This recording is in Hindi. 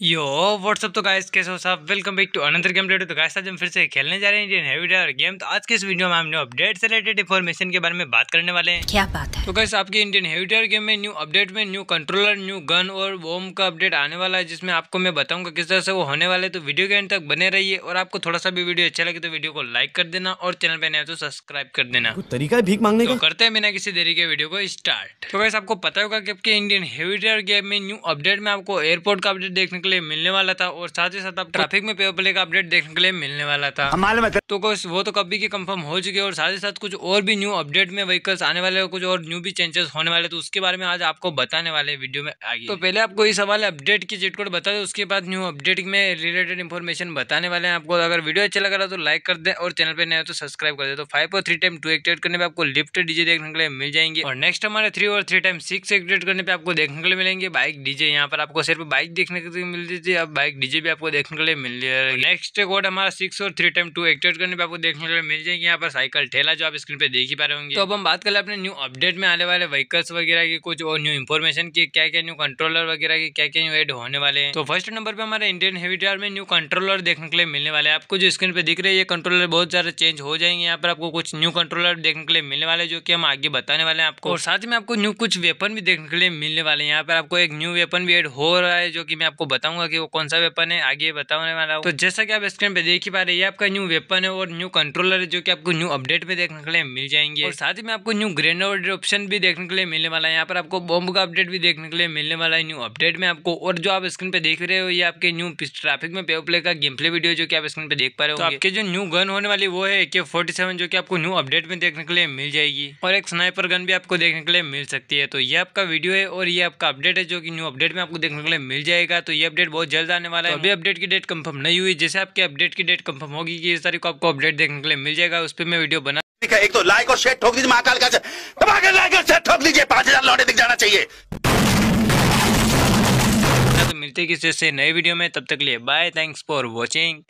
यो व्हाट्सअप तो गाइस कैसे हो साहब वेलकम बैक टू अनंतर गेम रेडियो तो गाइस आज हम फिर से खेलने जा रहे हैं इंडियन हैवी ड्राइवर गेम तो आज के इस वीडियो में हम न्यू अपडेट से रिलेटेड इन्फॉर्मेशन के बारे में बात करने वाले हैं क्या बात है तो गाइस आपके इंडियन हैवी ड्राइवर गेम में न्यू अपडेट में न्यू कंट्रोलर न्यू गन और वोम का अपडेट आने वाला है जिसमें आपको मैं बताऊंगा किस तरह से वो होने वाले तो वीडियो के एंड तक बने रहिए और आपको थोड़ा सा भी वीडियो अच्छा लगे तो वीडियो को लाइक कर देना और चैनल पर नया तो सब्सक्राइब कर देना तरीका भी भीख मांगने को तो करते हैं बिना किसी देरी के वीडियो को स्टार्ट तो गाइस आपको पता होगा कि आपके इंडियन हैवी ड्राइवर गेम में न्यू अपडेट में आपको एयरपोर्ट का अपडेट देखने के लिए मिलने वाला था और साथ ही साथ अब ट्रैफिक में पेपर का अपडेट देखने के लिए मिलने वाला था हाँ, तो, तो वो तो कभी की कंफर्म हो चुके और साथ ही साथ कुछ और भी न्यू अपडेट में व्हीकल्स आने वाले कुछ और न्यू भी चेंजेस होने वाले तो उसके बारे में आज आपको बताने वाले वीडियो में आगे तो पहले आपको इस हवाले अपडेट की चिटकोड बता दें उसके बाद न्यू अपडेट में रिलेटेड इन्फॉर्मेशन बताने वाले हैं आपको अगर वीडियो अच्छा लगा तो लाइक कर दे और चैनल पर नया हो तो सब्सक्राइब कर दे तो फाइव और थ्री टाइम टू एक्ट करने पर आपको लिफ्ट डीजे देखने के लिए मिल जाएंगे और नेक्स्ट हमारे थ्री और थ्री टाइम सिक्स एक्टेट करने पर आपको देखने के लिए मिलेंगे बाइक डीजे यहाँ पर आपको सिर्फ बाइक देखने के लिए मिलती थी अब बाइक डीजे भी आपको देखने के लिए मिल जाएगी नेक्स्ट कोड हमारा सिक्स और थ्री टाइम टू एक्टेड करने पर आपको देखने के लिए मिल जाएगी यहाँ पर साइकिल ठेला जो आप स्क्रीन पर देख ही पा रहे होंगे तो अब हम बात करें अपने न्यू अपडेट में आने वाले व्हीकल्स वगैरह की कुछ और न्यू इन्फॉर्मेशन की क्या क्या न्यू कंट्रोलर वगैरह की क्या क्या न्यू एड होने वाले तो फर्स्ट नंबर पर हमारे इंडियन हेवी ड्राइवर में न्यू कंट्रोलर देखने के लिए मिलने वाले आपको जो स्क्रीन पे दिख रही है कंट्रोलर बहुत ज़्यादा चेंज हो जाएंगे यहाँ पर आपको कुछ न्यू कंट्रोलर देखने के लिए मिलने वाले जो की हम आगे बताने वाले हैं आपको और साथ में आपको न्यू कुछ वेपन भी देखने के लिए मिलने वाले यहाँ पर आपको एक न्यू वेपन भी एड हो रहा है जो कि मैं आपको बताऊंगा कि वो कौन सा वेपन है आगे बताने वाला हूँ तो जैसा कि आप स्क्रीन पे देख ही पा रहे हैं आपका न्यू वेपन है और न्यू कंट्रोलर है जो कि आपको न्यू अपडेट में देखने के लिए मिल जाएंगे और साथ ही में आपको न्यू ग्रेनेड ऑप्शन भी देखने के लिए मिलने वाला है यहाँ पर आपको बॉम्ब का अपडेट भी देखने के लिए मिलने वाला है न्यू अपडेट में आपको और जो आप स्क्रीन पे देख रहे हो ये आपके न्यू ट्रैफिक में पे प्ले का गेम प्ले वीडियो जो कि आप स्क्रीन पे देख पा रहे तो हो आपके जो न्यू गन होने वाली वो है के फोर्टी सेवन जो कि आपको न्यू अपडेट में देखने के लिए मिल जाएगी और एक स्नाइपर गन भी आपको देखने के लिए मिल सकती है तो ये आपका वीडियो है और ये आपका अपडेट है जो कि न्यू अपडेट में आपको देखने के लिए मिल जाएगा तो ये अपडेट बहुत जल्द आने वाला है तो अभी अपडेट हाँ। की डेट कंफर्म नहीं हुई जैसे आपके अपडेट की डेट कंफर्म होगी कि इस तारीख को आपको अपडेट देखने के लिए मिल जाएगा उस पर मैं वीडियो बना एक तो लाइक और शेयर ठोक दीजिए महाकाल का लाइक और शेयर ठोक दीजिए पांच हजार लौटे दिख जाना चाहिए तो मिलते किसी से नए वीडियो में तब तक लिए बाय थैंक्स फॉर वॉचिंग